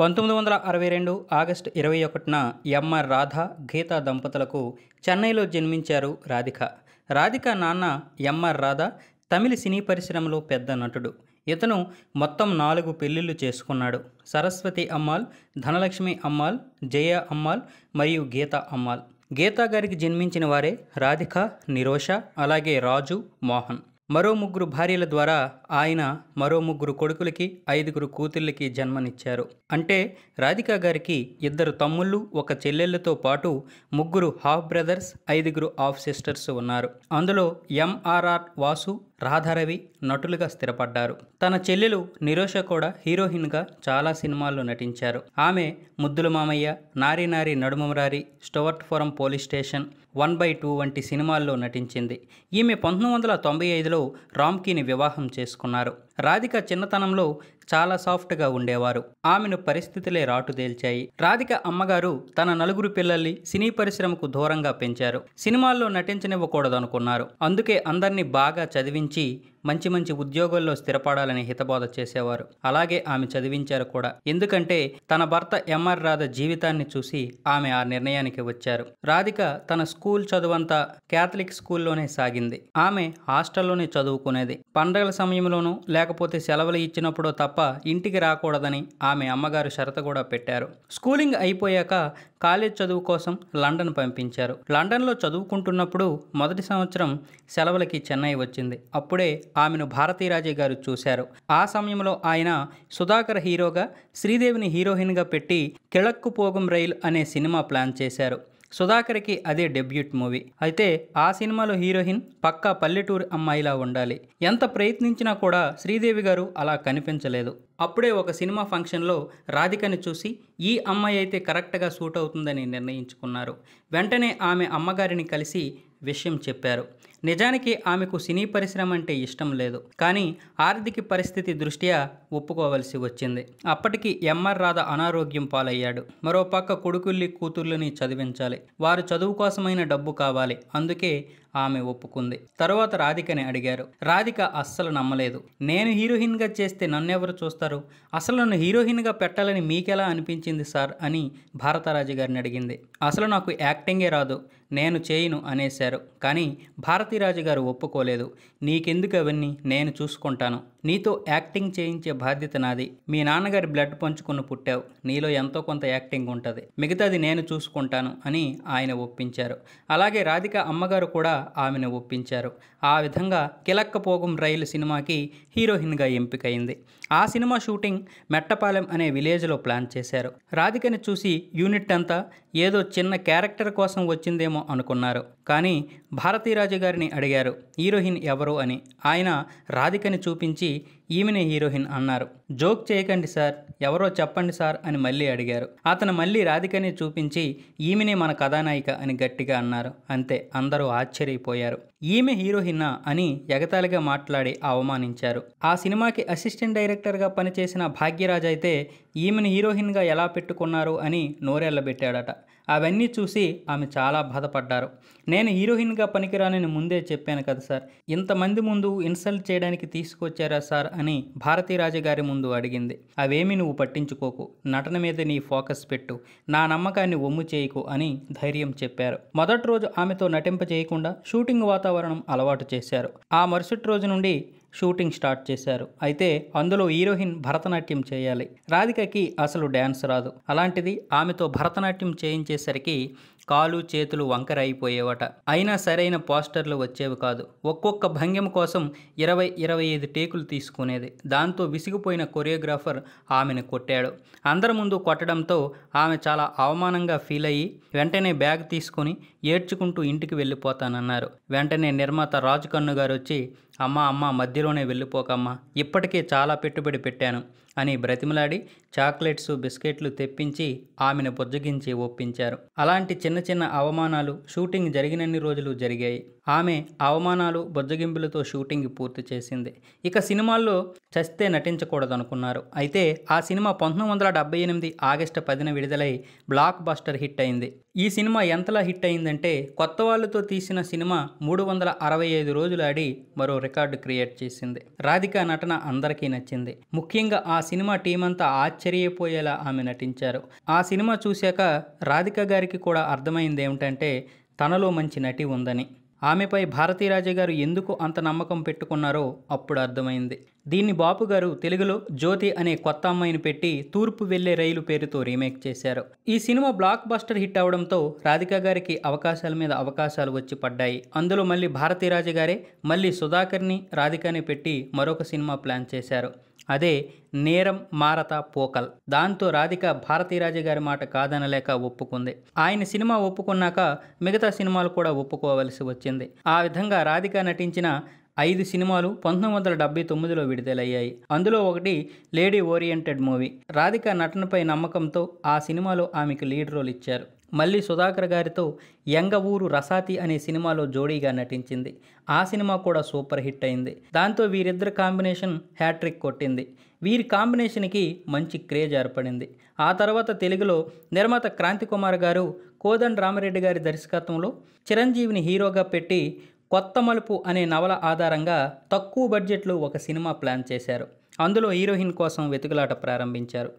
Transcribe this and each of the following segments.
పంతొమ్మిది వందల అరవై రెండు ఆగస్టు ఇరవై ఒకటిన ఎంఆర్ రాధ గీతా దంపతులకు చెన్నైలో జన్మించారు రాధిక రాధిక నాన్న ఎంఆర్ రాధ తమిళ సినీ పరిశ్రమలో పెద్ద నటుడు ఇతను మొత్తం నాలుగు పెళ్లిళ్ళు చేసుకున్నాడు సరస్వతి అమ్మాల్ ధనలక్ష్మి అమ్మాల్ జయ అమ్మాల్ మరియు గీత అమ్మాల్ గీతా గారికి జన్మించిన వారే రాధిక నిరోష అలాగే రాజు మోహన్ మరో ముగ్గురు భార్యల ద్వారా ఆయన మరో ముగ్గురు కొడుకులకి ఐదుగురు కూతుళ్ళకి జన్మనిచ్చారు అంటే రాధికా గారికి ఇద్దరు తమ్ముళ్ళు ఒక చెల్లెళ్ళతో పాటు ముగ్గురు హాఫ్ బ్రదర్స్ ఐదుగురు హాఫ్ సిస్టర్స్ ఉన్నారు అందులో ఎంఆర్ఆర్ వాసు రాధారవి నటులుగా స్థిరపడ్డారు తన చెల్లెలు నిరోష కూడా హీరోయిన్గా చాలా సినిమాల్లో నటించారు ఆమె ముద్దుల మామయ్య నారీ నారీ నడుమరారి Stuartpuram police station one by two వంటి సినిమాల్లో నటించింది ఈమె పంతొమ్మిది వందల తొంభై ఐదులో రామ్కీని వివాహం చేసుకున్నారు రాధిక చిన్నతనంలో చాలా సాఫ్ట్గా ఉండేవారు ఆమెను పరిస్థితులే రాటుదేల్చాయి రాధిక అమ్మగారు తన నలుగురు పిల్లల్ని సినీ పరిశ్రమకు దూరంగా పెంచారు సినిమాల్లో నటించనివ్వకూడదనుకున్నారు అందుకే అందర్నీ బాగా చదివించి మంచి మంచి ఉద్యోగాల్లో స్థిరపడాలని హితబోధ చేసేవారు అలాగే ఆమె చదివించారు కూడా ఎందుకంటే తన భర్త ఎంఆర్ రాధ జీవితాన్ని చూసి ఆమె ఆ నిర్ణయానికి వచ్చారు రాధిక తన స్కూల్ చదువంతా క్యాథలిక్ స్కూల్లోనే సాగింది ఆమె హాస్టల్లోనే చదువుకునేది పండగల సమయంలోనూ లేకపోతే సెలవులు ఇచ్చినప్పుడో తప్ప ఇంటికి రాకూడదని ఆమె అమ్మగారు షరత కూడా పెట్టారు స్కూలింగ్ అయిపోయాక కాలేజ్ చదువు కోసం లండన్ పంపించారు లండన్లో చదువుకుంటున్నప్పుడు మొదటి సంవత్సరం సెలవులకి చెన్నై వచ్చింది అప్పుడే ఆమెను భారతీరాజే గారు చూశారు ఆ సమయంలో ఆయన సుధాకర్ హీరోగా శ్రీదేవిని హీరోయిన్గా పెట్టి కిళక్కు పోగం రైల్ అనే సినిమా ప్లాన్ చేశారు సుధాకర్కి అదే డెబ్యూట్ మూవీ అయితే ఆ సినిమాలో హీరోయిన్ పక్కా పల్లెటూరు అమ్మాయిలా ఉండాలి ఎంత ప్రయత్నించినా కూడా శ్రీదేవి గారు అలా కనిపించలేదు అప్పుడే ఒక సినిమా ఫంక్షన్లో రాధికని చూసి ఈ అమ్మాయి అయితే కరెక్ట్గా సూట్ అవుతుందని నిర్ణయించుకున్నారు వెంటనే ఆమె అమ్మగారిని కలిసి విషయం చెప్పారు నిజానికి ఆమెకు సినీ పరిశ్రమ అంటే ఇష్టం లేదు కానీ ఆర్థిక పరిస్థితి దృష్ట్యా ఒప్పుకోవలసి వచ్చింది అప్పటికి ఎంఆర్ రాధ అనారోగ్యం పాలయ్యాడు మరోపక్క కొడుకుల్లి కూతుర్లని చదివించాలి వారు చదువు కోసమైన డబ్బు కావాలి అందుకే ఆమె ఒప్పుకుంది తరువాత రాధికని అడిగారు రాధిక అస్సలు నమ్మలేదు నేను హీరోయిన్గా చేస్తే నన్నెవరు చూస్తారు అసలు నన్ను హీరోయిన్గా పెట్టాలని మీకెలా అనిపించింది సార్ అని భారతరాజు గారిని అడిగింది అసలు నాకు యాక్టింగే రాదు నేను చేయను అనేశారు కానీ భారతి రాజు గారు ఒప్పుకోలేదు నీకెందుకు అవన్నీ నేను చూసుకుంటాను నీతో యాక్టింగ్ చేయించే బాధ్యత నాది మీ నాన్నగారి బ్లడ్ పంచుకుని పుట్టావు నీలో ఎంతో కొంత యాక్టింగ్ ఉంటుంది మిగతాది నేను చూసుకుంటాను అని ఆయన ఒప్పించారు అలాగే రాధిక అమ్మగారు కూడా ఆమెను ఒప్పించారు ఆ విధంగా కిలక్కపోగం రైలు సినిమాకి హీరోయిన్గా ఎంపికైంది ఆ సినిమా షూటింగ్ మెట్టపాలెం అనే విలేజ్లో ప్లాన్ చేశారు రాధికని చూసి యూనిట్ అంతా ఏదో చిన్న క్యారెక్టర్ కోసం వచ్చిందేమో అనుకున్నారు కానీ భారతీరాజు గారిని అడిగారు హీరోయిన్ ఎవరు అని ఆయన రాధికని చూపించి see ఈమెనే హీరోయిన్ అన్నారు జోక్ చేయకండి సార్ ఎవరో చెప్పండి సార్ అని మళ్ళీ అడిగారు అతను మళ్ళీ రాధికనే చూపించి ఈమెనే మన కథానాయిక అని గట్టిగా అన్నారు అంతే అందరూ ఆశ్చర్యపోయారు ఈమె హీరోయిన్నా అని ఎగతాళిగా మాట్లాడి అవమానించారు ఆ సినిమాకి అసిస్టెంట్ డైరెక్టర్గా పనిచేసిన భాగ్యరాజ్ అయితే ఈమెను హీరోయిన్గా ఎలా పెట్టుకున్నారు అని నోరెళ్ళబెట్టాడట అవన్నీ చూసి ఆమె చాలా బాధపడ్డారు నేను హీరోయిన్గా పనికిరానని ముందే చెప్పాను కదా సార్ ఇంతమంది ముందు ఇన్సల్ట్ చేయడానికి తీసుకొచ్చారా సార్ అని భారతీ రాజగారి ముందు అడిగింది అవేమి నువ్వు పట్టించుకోకు నటన మీద నీ ఫోకస్ పెట్టు నా నమ్మకాన్ని ఒమ్ము చేయకు అని ధైర్యం చెప్పారు మొదటి రోజు ఆమెతో నటింప చేయకుండా షూటింగ్ వాతావరణం అలవాటు చేశారు ఆ మరుసటి రోజు నుండి షూటింగ్ స్టార్ట్ చేశారు అయితే అందులో హీరోయిన్ భరతనాట్యం చేయాలి రాధికకి అసలు డ్యాన్స్ రాదు అలాంటిది ఆమెతో భరతనాట్యం చేయించేసరికి కాలు చేతులు వంకర అయిపోయేవట అయినా సరైన పోస్టర్లు వచ్చేవి కాదు ఒక్కొక్క భంగిమ కోసం ఇరవై ఇరవై ఐదు టేకులు తీసుకునేది దాంతో విసిగిపోయిన కొరియోగ్రాఫర్ ఆమెను కొట్టాడు అందరి ముందు కొట్టడంతో ఆమె చాలా అవమానంగా ఫీల్ అయ్యి వెంటనే బ్యాగ్ తీసుకుని ఏడ్చుకుంటూ ఇంటికి వెళ్ళిపోతానన్నారు వెంటనే నిర్మాత రాజు గారు వచ్చి అమ్మ అమ్మ మధ్యలోనే వెళ్ళిపోకమ్మా ఇప్పటికే చాలా పెట్టుబడి పెట్టాను అని బ్రతిమలాడి చాక్లెట్స్ బిస్కెట్లు తెప్పించి ఆమెను బుజ్జగించి ఒప్పించారు అలాంటి చిన్న చిన్న అవమానాలు షూటింగ్ జరిగినన్ని రోజులు జరిగాయి ఆమె అవమానాలు బుజ్జగింపులతో షూటింగ్ పూర్తి చేసింది ఇక సినిమాల్లో చస్తే నటించకూడదనుకున్నారు అయితే ఆ సినిమా పంతొమ్మిది వందల డెబ్బై ఎనిమిది ఆగస్టు పదిన విడుదలై బ్లాక్ బస్టర్ హిట్ అయింది ఈ సినిమా ఎంతలా హిట్ అయిందంటే కొత్త వాళ్ళతో తీసిన సినిమా మూడు వందల అరవై ఐదు రోజులు ఆడి మరో రికార్డు క్రియేట్ చేసింది రాధిక నటన అందరికీ నచ్చింది ముఖ్యంగా ఆ సినిమా టీం అంతా ఆశ్చర్యపోయేలా ఆమె నటించారు ఆ సినిమా చూశాక రాధిక గారికి కూడా అర్థమైంది ఏమిటంటే తనలో మంచి నటి ఉందని ఆమెపై భారతీరాజ గారు ఎందుకు అంత నమ్మకం పెట్టుకున్నారో అప్పుడు అర్థమైంది దీన్ని బాపు గారు తెలుగులో జ్యోతి అనే కొత్త అమ్మాయిని పెట్టి తూర్పు వెళ్లే రైలు పేరుతో రీమేక్ చేశారు ఈ సినిమా బ్లాక్ బస్టర్ హిట్ అవడంతో రాధిక గారికి అవకాశాల మీద అవకాశాలు వచ్చి పడ్డాయి అందులో మళ్ళీ భారతీరాజ గారే మళ్ళీ సుధాకర్ని రాధికని పెట్టి మరొక సినిమా ప్లాన్ చేశారు అదే నేరం మారత పోకల్ దాంతో రాధిక భారతీరాజు గారి మాట కాదనలేక ఒప్పుకుంది ఆయన సినిమా ఒప్పుకున్నాక మిగతా సినిమాలు కూడా ఒప్పుకోవలసి వచ్చింది ఆ విధంగా రాధిక నటించిన ఐదు సినిమాలు పంతొమ్మిది వందల డెబ్బై తొమ్మిదిలో విడుదలయ్యాయి అందులో ఒకటి లేడీ ఓరియంటెడ్ మూవీ రాధిక నటనపై నమ్మకంతో ఆ సినిమాలో ఆమెకు లీడ్ రోల్ ఇచ్చారు మళ్ళీ సుధాకర్ గారితో యంగ ఊరు రసాతి అనే సినిమాలో జోడీగా నటించింది ఆ సినిమా కూడా సూపర్ హిట్ అయింది దాంతో వీరిద్దరి కాంబినేషన్ హ్యాట్రిక్ కొట్టింది వీరి కాంబినేషన్కి మంచి క్రేజ్ ఏర్పడింది ఆ తర్వాత తెలుగులో నిర్మాత క్రాంతికుమార్ గారు కోదన్ రామరెడ్డి గారి దర్శకత్వంలో చిరంజీవిని హీరోగా పెట్టి కొత్త మలుపు అనే నవల ఆధారంగా తక్కువ బడ్జెట్లో ఒక సినిమా ప్లాన్ చేశారు అందులో హీరోయిన్ కోసం వెతుకులాట ప్రారంభించారు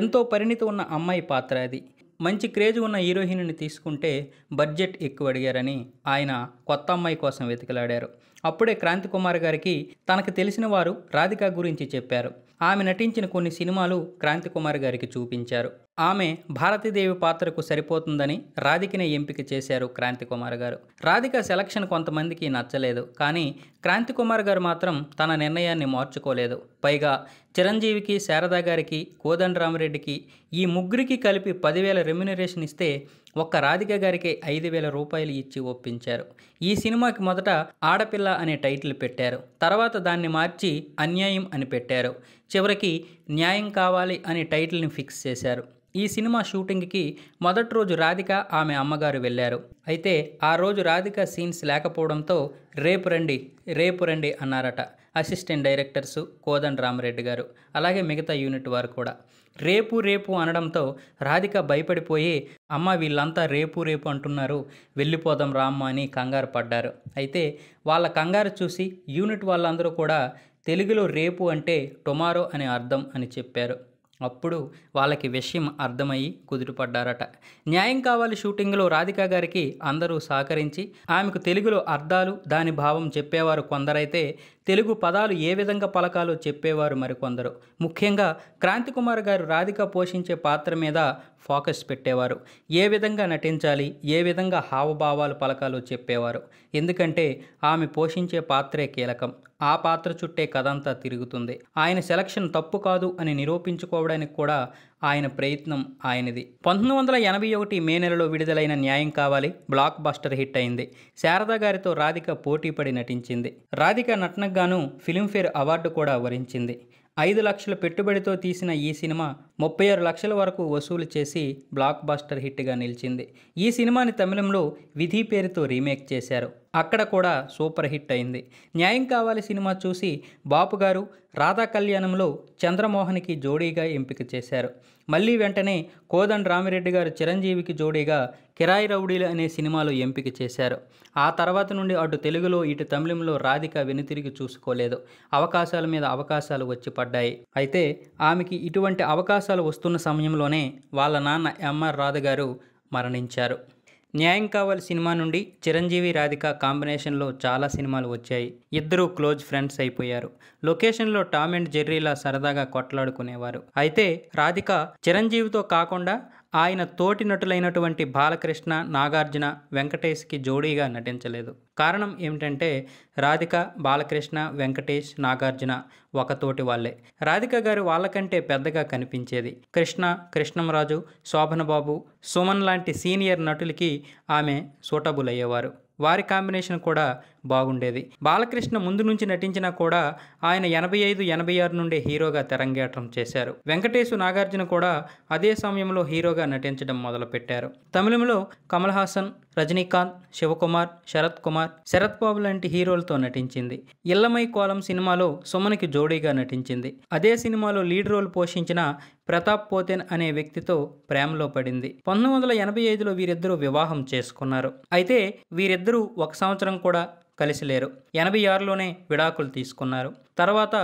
ఎంతో పరిణితి ఉన్న అమ్మాయి పాత్ర అది మంచి క్రేజ్ ఉన్న హీరోయిన్ని తీసుకుంటే బడ్జెట్ ఎక్కువ అడిగారని ఆయన కొత్త అమ్మాయి కోసం వెతికలాడారు అప్పుడే క్రాంతి కుమార్ గారికి తనకు తెలిసిన వారు రాధిక గురించి చెప్పారు ఆమె నటించిన కొన్ని సినిమాలు క్రాంతి కుమార్ గారికి చూపించారు ఆమె భారతీదేవి పాత్రకు సరిపోతుందని రాధికనే ఎంపిక చేశారు క్రాంతి కుమార్ గారు రాధిక సెలక్షన్ కొంతమందికి నచ్చలేదు కానీ క్రాంతి కుమార్ గారు మాత్రం తన నిర్ణయాన్ని మార్చుకోలేదు పైగా చిరంజీవికి శారదా గారికి కోదండరామరెడ్డికి ఈ ముగ్గురికి కలిపి పదివేల రెమ్యునరేషన్ ఇస్తే ఒక్క రాధిక గారికి ఐదు వేల రూపాయలు ఇచ్చి ఒప్పించారు ఈ సినిమాకి మొదట ఆడపిల్ల అనే టైటిల్ పెట్టారు తర్వాత దాన్ని మార్చి అన్యాయం అని పెట్టారు చివరికి న్యాయం కావాలి అని టైటిల్ని ఫిక్స్ చేశారు ఈ సినిమా షూటింగ్కి మొదటి రోజు రాధిక ఆమె అమ్మగారు వెళ్ళారు అయితే ఆ రోజు రాధిక సీన్స్ లేకపోవడంతో రేపు రండి రేపు రండి అన్నారట అసిస్టెంట్ డైరెక్టర్సు కోదన్ రామరెడ్డి గారు అలాగే మిగతా యూనిట్ వారు కూడా రేపు రేపు అనడంతో రాధిక భయపడిపోయి అమ్మ వీళ్ళంతా రేపు రేపు అంటున్నారు వెళ్ళిపోదాం రామ్మ అని కంగారు పడ్డారు అయితే వాళ్ళ కంగారు చూసి యూనిట్ వాళ్ళందరూ కూడా తెలుగులో రేపు అంటే టుమారో అనే అర్థం అని చెప్పారు అప్పుడు వాళ్ళకి విషయం అర్థమయ్యి కుదుటపడ్డారట న్యాయం కావాలి షూటింగ్లో రాధిక గారికి అందరూ సహకరించి ఆమెకు తెలుగులో అర్థాలు దాని భావం చెప్పేవారు కొందరైతే తెలుగు పదాలు ఏ విధంగా పలకాలో చెప్పేవారు మరికొందరు ముఖ్యంగా క్రాంతికుమార్ గారు రాధిక పోషించే పాత్ర మీద ఫోకస్ పెట్టేవారు ఏ విధంగా నటించాలి ఏ విధంగా హావభావాలు పలకాలో చెప్పేవారు ఎందుకంటే ఆమె పోషించే పాత్రే కీలకం ఆ పాత్ర చుట్టే కథంతా తిరుగుతుంది ఆయన సెలక్షన్ తప్పు కాదు అని నిరూపించుకోవడానికి కూడా ఆయన ప్రయత్నం ఆయనది పంతొమ్మిది వందల ఎనభై ఒకటి మే నెలలో విడుదలైన న్యాయం కావాలి బ్లాక్ బస్టర్ హిట్ అయింది శారదా గారితో రాధిక పోటీపడి నటించింది రాధిక నటనకు గాను ఫిలింఫేర్ అవార్డు కూడా వరించింది ఐదు లక్షల పెట్టుబడితో తీసిన ఈ సినిమా ముప్పై ఆరు లక్షల వరకు వసూలు చేసి బ్లాక్ బాస్టర్ హిట్గా నిలిచింది ఈ సినిమాని తమిళంలో విధి పేరుతో రీమేక్ చేశారు అక్కడ కూడా సూపర్ హిట్ అయింది న్యాయం కావాలి సినిమా చూసి బాపు గారు రాధా కళ్యాణంలో చంద్రమోహన్కి జోడీగా ఎంపిక చేశారు మళ్ళీ వెంటనే కోదండ్ రామిరెడ్డి గారు చిరంజీవికి జోడీగా కిరాయి రౌడీలు అనే సినిమాలో ఎంపిక చేశారు ఆ తర్వాత నుండి అటు తెలుగులో ఇటు తమిళంలో రాధిక వెనుతిరిగి చూసుకోలేదు అవకాశాల మీద అవకాశాలు వచ్చి పడ్డాయి అయితే ఆమెకి ఇటువంటి అవకాశాలు వస్తున్న సమయంలోనే వాళ్ళ నాన్న ఎంఆర్ రాధ గారు మరణించారు న్యాయం కావాలి సినిమా నుండి చిరంజీవి రాధిక కాంబినేషన్లో చాలా సినిమాలు వచ్చాయి ఇద్దరూ క్లోజ్ ఫ్రెండ్స్ అయిపోయారు లొకేషన్లో టామ్ అండ్ జెర్రీలా సరదాగా కొట్లాడుకునేవారు అయితే రాధిక చిరంజీవితో కాకుండా ఆయన తోటి నటులైనటువంటి బాలకృష్ణ నాగార్జున వెంకటేష్కి జోడీగా నటించలేదు కారణం ఏమిటంటే రాధిక బాలకృష్ణ వెంకటేష్ నాగార్జున ఒకతోటి వాళ్ళే రాధిక గారు వాళ్ళకంటే పెద్దగా కనిపించేది కృష్ణ కృష్ణంరాజు శోభనబాబు సుమన్ లాంటి సీనియర్ నటులకి ఆమె సూటబుల్ అయ్యేవారు వారి కాంబినేషన్ కూడా బాగుండేది బాలకృష్ణ ముందు నుంచి నటించినా కూడా ఆయన ఎనభై ఐదు ఎనభై ఆరు నుండే హీరోగా తెరంగేటం చేశారు వెంకటేశు నాగార్జున కూడా అదే సమయంలో హీరోగా నటించడం మొదలుపెట్టారు తమిళంలో కమల్ హాసన్ రజనీకాంత్ శివకుమార్ శరత్ కుమార్ శరత్ బాబు లాంటి హీరోలతో నటించింది ఇల్లమై కోలం సినిమాలో సుమనికి జోడీగా నటించింది అదే సినిమాలో లీడ్ రోల్ పోషించిన ప్రతాప్ పోతెన్ అనే వ్యక్తితో ప్రేమలో పడింది పంతొమ్మిది వందల ఎనభై ఐదులో వీరిద్దరూ వివాహం చేసుకున్నారు అయితే వీరిద్దరూ ఒక సంవత్సరం కూడా కలిసిలేరు ఎనభై ఆరులోనే విడాకులు తీసుకున్నారు తర్వాత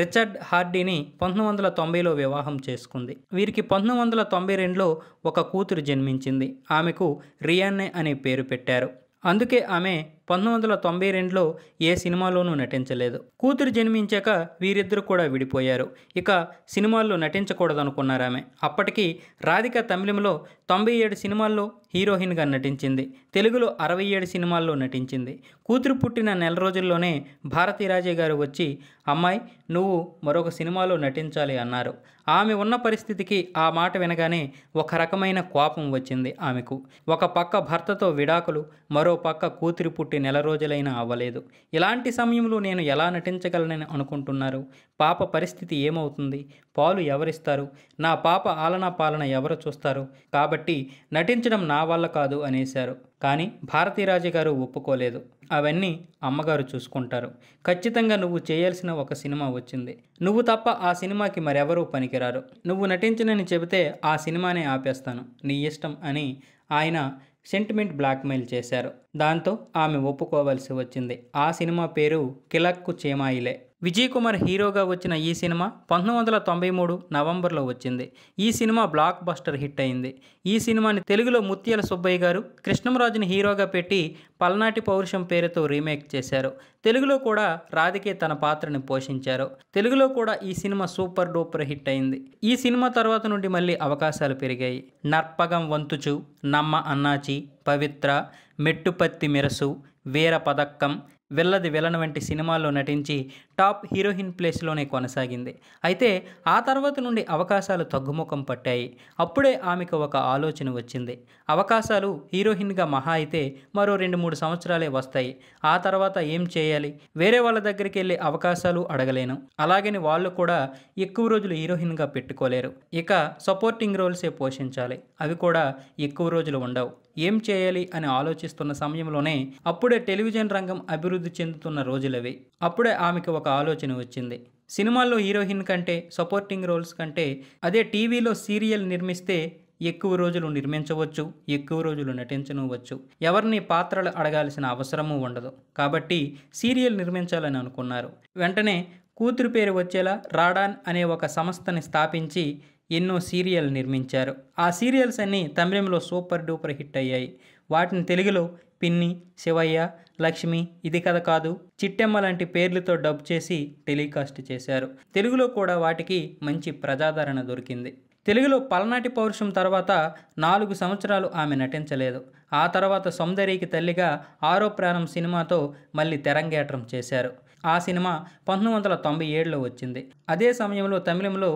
రిచర్డ్ హార్డీని పంతొమ్మిది వందల తొంభైలో వివాహం చేసుకుంది వీరికి పంతొమ్మిది వందల తొంభై రెండులో ఒక కూతురు జన్మించింది ఆమెకు రియాన్నే అనే పేరు పెట్టారు అందుకే ఆమె పంతొమ్మిది వందల తొంభై రెండులో ఏ సినిమాలోనూ నటించలేదు కూతురు జన్మించాక వీరిద్దరు కూడా విడిపోయారు ఇక సినిమాల్లో నటించకూడదనుకున్నారు ఆమె అప్పటికి రాధిక తమిళంలో తొంభై ఏడు సినిమాల్లో హీరోయిన్గా నటించింది తెలుగులో అరవై ఏడు సినిమాల్లో నటించింది కూతురు పుట్టిన నెల రోజుల్లోనే భారతీ రాజే గారు వచ్చి అమ్మాయి నువ్వు మరొక సినిమాలో నటించాలి అన్నారు ఆమె ఉన్న పరిస్థితికి ఆ మాట వినగానే ఒక రకమైన కోపం వచ్చింది ఆమెకు ఒక పక్క భర్తతో విడాకులు మరో పక్క కూతురు పుట్టిన ఒకటి నెల రోజులైనా అవ్వలేదు ఇలాంటి సమయంలో నేను ఎలా నటించగలనని అనుకుంటున్నారు పాప పరిస్థితి ఏమవుతుంది పాలు ఎవరిస్తారు నా పాప ఆలనా పాలన ఎవరు చూస్తారు కాబట్టి నటించడం నా వల్ల కాదు అనేశారు కానీ భారతీరాజు గారు ఒప్పుకోలేదు అవన్నీ అమ్మగారు చూసుకుంటారు ఖచ్చితంగా నువ్వు చేయాల్సిన ఒక సినిమా వచ్చింది నువ్వు తప్ప ఆ సినిమాకి మరెవరూ పనికిరారు నువ్వు నటించనని చెబితే ఆ సినిమానే ఆపేస్తాను నీ ఇష్టం అని ఆయన సెంటిమెంట్ బ్లాక్మెయిల్ చేశారు దాంతో ఆమె ఒప్పుకోవలసి వచ్చింది ఆ సినిమా పేరు కిలక్కు చేమాయిలే విజయ్ కుమార్ హీరోగా వచ్చిన ఈ సినిమా పంతొమ్మిది వందల తొంభై మూడు నవంబర్లో వచ్చింది ఈ సినిమా బ్లాక్ బస్టర్ హిట్ అయింది ఈ సినిమాని తెలుగులో ముత్యాల సుబ్బయ్య గారు కృష్ణంరాజుని హీరోగా పెట్టి పల్నాటి పౌరుషం పేరుతో రీమేక్ చేశారు తెలుగులో కూడా రాధికే తన పాత్రని పోషించారు తెలుగులో కూడా ఈ సినిమా సూపర్ డూపర్ హిట్ అయింది ఈ సినిమా తర్వాత నుండి మళ్ళీ అవకాశాలు పెరిగాయి నర్పగం వంతుచు నమ్మ అన్నాచి పవిత్ర మెట్టుపత్తి మెరసు వీర పదక్కం వెళ్ళది వెలన వంటి సినిమాల్లో నటించి టాప్ హీరోయిన్ ప్లేస్లోనే కొనసాగింది అయితే ఆ తర్వాత నుండి అవకాశాలు తగ్గుముఖం పట్టాయి అప్పుడే ఆమెకు ఒక ఆలోచన వచ్చింది అవకాశాలు హీరోయిన్గా మహా అయితే మరో రెండు మూడు సంవత్సరాలే వస్తాయి ఆ తర్వాత ఏం చేయాలి వేరే వాళ్ళ దగ్గరికి వెళ్ళే అవకాశాలు అడగలేను అలాగని వాళ్ళు కూడా ఎక్కువ రోజులు హీరోయిన్గా పెట్టుకోలేరు ఇక సపోర్టింగ్ రోల్సే పోషించాలి అవి కూడా ఎక్కువ రోజులు ఉండవు ఏం చేయాలి అని ఆలోచిస్తున్న సమయంలోనే అప్పుడే టెలివిజన్ రంగం అభివృద్ధి చెందుతున్న రోజులవి అప్పుడే ఆమెకు ఒక ఆలోచన వచ్చింది సినిమాల్లో హీరోయిన్ కంటే సపోర్టింగ్ రోల్స్ కంటే అదే టీవీలో సీరియల్ నిర్మిస్తే ఎక్కువ రోజులు నిర్మించవచ్చు ఎక్కువ రోజులు నటించనివ్వచ్చు ఎవరిని పాత్రలు అడగాల్సిన అవసరము ఉండదు కాబట్టి సీరియల్ నిర్మించాలని అనుకున్నారు వెంటనే కూతురు పేరు వచ్చేలా రాడాన్ అనే ఒక సంస్థని స్థాపించి ఎన్నో సీరియల్ నిర్మించారు ఆ సీరియల్స్ అన్నీ తమిళంలో సూపర్ డూపర్ హిట్ అయ్యాయి వాటిని తెలుగులో పిన్ని శివయ్య లక్ష్మి ఇది కథ కాదు చిట్టెమ్మ లాంటి పేర్లతో డబ్ చేసి టెలికాస్ట్ చేశారు తెలుగులో కూడా వాటికి మంచి ప్రజాదరణ దొరికింది తెలుగులో పలనాటి పౌరుషం తర్వాత నాలుగు సంవత్సరాలు ఆమె నటించలేదు ఆ తర్వాత సౌందర్యకి తల్లిగా ఆరో ప్రాణం సినిమాతో మళ్ళీ తెరంగేట్రం చేశారు ఆ సినిమా పంతొమ్మిది వందల తొంభై ఏడులో వచ్చింది అదే సమయంలో తమిళంలో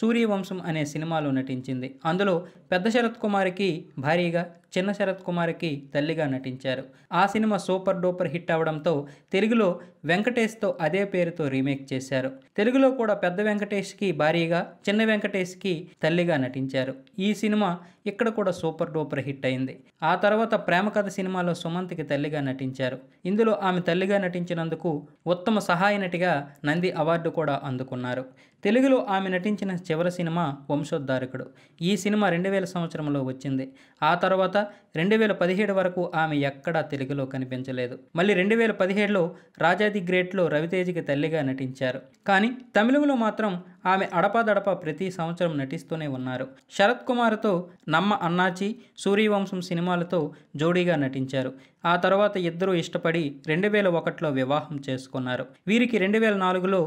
సూర్యవంశం అనే సినిమాలో నటించింది అందులో పెద్ద శరత్ కుమార్కి భారీగా చిన్న శరత్ కుమార్కి తల్లిగా నటించారు ఆ సినిమా సూపర్ డూపర్ హిట్ అవడంతో తెలుగులో వెంకటేష్తో అదే పేరుతో రీమేక్ చేశారు తెలుగులో కూడా పెద్ద వెంకటేష్కి భారీగా చిన్న వెంకటేష్కి తల్లిగా నటించారు ఈ సినిమా ఇక్కడ కూడా సూపర్ డూపర్ హిట్ అయింది ఆ తర్వాత ప్రేమ కథ సినిమాలో సుమంత్కి తల్లిగా నటించారు ఇందులో ఆమె తల్లిగా నటించినందుకు ఉత్తమ సహాయ నటిగా నంది అవార్డు కూడా అందుకున్నారు తెలుగులో ఆమె నటించిన చివరి సినిమా వంశోద్ధారకుడు ఈ సినిమా రెండు వేల సంవత్సరంలో వచ్చింది ఆ తర్వాత రెండు వేల పదిహేడు వరకు ఆమె ఎక్కడా తెలుగులో కనిపించలేదు మళ్ళీ రెండు వేల పదిహేడులో రాజాది గ్రేట్లో రవితేజకి తల్లిగా నటించారు కానీ తమిళంలో మాత్రం ఆమె అడపాదడప ప్రతి సంవత్సరం నటిస్తూనే ఉన్నారు శరత్ కుమార్తో నమ్మ అన్నాచి సూర్యవంశం సినిమాలతో జోడీగా నటించారు ఆ తర్వాత ఇద్దరూ ఇష్టపడి రెండు వేల ఒకటిలో వివాహం చేసుకున్నారు వీరికి రెండు వేల నాలుగులో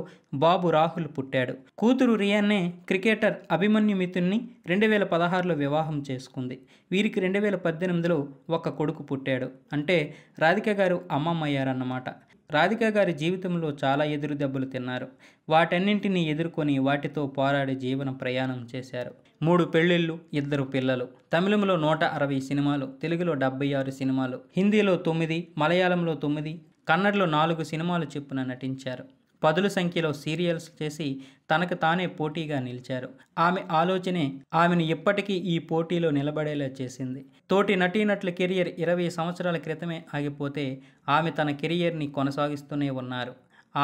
బాబు రాహుల్ పుట్టాడు కూతురు రియాన్నే క్రికెటర్ అభిమన్యు మితున్ని రెండు వేల పదహారులో వివాహం చేసుకుంది వీరికి రెండు వేల పద్దెనిమిదిలో ఒక కొడుకు పుట్టాడు అంటే రాధిక గారు అయ్యారన్నమాట రాధిక గారి జీవితంలో చాలా ఎదురు దెబ్బలు తిన్నారు వాటన్నింటినీ ఎదుర్కొని వాటితో పోరాడి జీవన ప్రయాణం చేశారు మూడు పెళ్ళిళ్ళు ఇద్దరు పిల్లలు తమిళంలో నూట అరవై సినిమాలు తెలుగులో డెబ్బై ఆరు సినిమాలు హిందీలో తొమ్మిది మలయాళంలో తొమ్మిది కన్నడలో నాలుగు సినిమాలు చెప్పున నటించారు పదుల సంఖ్యలో సీరియల్స్ చేసి తనకు తానే పోటీగా నిలిచారు ఆమె ఆలోచనే ఆమెను ఇప్పటికీ ఈ పోటీలో నిలబడేలా చేసింది తోటి నటీనటుల కెరియర్ ఇరవై సంవత్సరాల క్రితమే ఆగిపోతే ఆమె తన కెరియర్ని కొనసాగిస్తూనే ఉన్నారు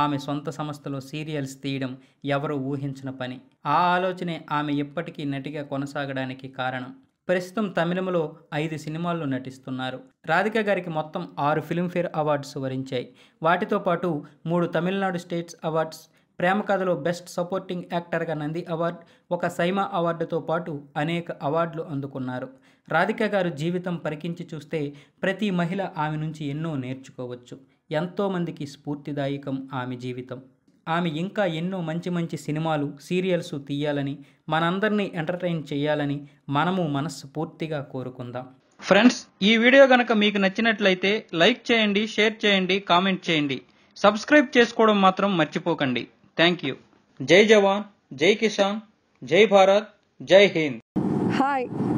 ఆమె సొంత సంస్థలో సీరియల్స్ తీయడం ఎవరు ఊహించిన పని ఆ ఆలోచనే ఆమె ఇప్పటికీ నటిగా కొనసాగడానికి కారణం ప్రస్తుతం తమిళంలో ఐదు సినిమాల్లో నటిస్తున్నారు రాధిక గారికి మొత్తం ఆరు ఫిల్మ్ఫేర్ అవార్డ్స్ వరించాయి వాటితో పాటు మూడు తమిళనాడు స్టేట్స్ అవార్డ్స్ ప్రేమ కథలో బెస్ట్ సపోర్టింగ్ యాక్టర్గా నంది అవార్డ్ ఒక సైమా అవార్డుతో పాటు అనేక అవార్డులు అందుకున్నారు రాధిక గారు జీవితం పరికించి చూస్తే ప్రతి మహిళ ఆమె నుంచి ఎన్నో నేర్చుకోవచ్చు ఎంతోమందికి స్ఫూర్తిదాయకం ఆమె జీవితం ఆమె ఇంకా ఎన్నో మంచి మంచి సినిమాలు సీరియల్స్ తీయాలని మనందరినీ ఎంటర్టైన్ చేయాలని మనము మనస్సు పూర్తిగా కోరుకుందాం ఫ్రెండ్స్ ఈ వీడియో కనుక మీకు నచ్చినట్లయితే లైక్ చేయండి షేర్ చేయండి కామెంట్ చేయండి సబ్స్క్రైబ్ చేసుకోవడం మాత్రం మర్చిపోకండి థ్యాంక్ యూ జై జవాన్ జై కిసాన్ జై భారత్ జై హింద్ హాయ్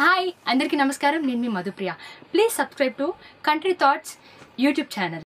హాయ్ అందరికీ నమస్కారం నేను మీ Madhupriya please subscribe to country thoughts YouTube channel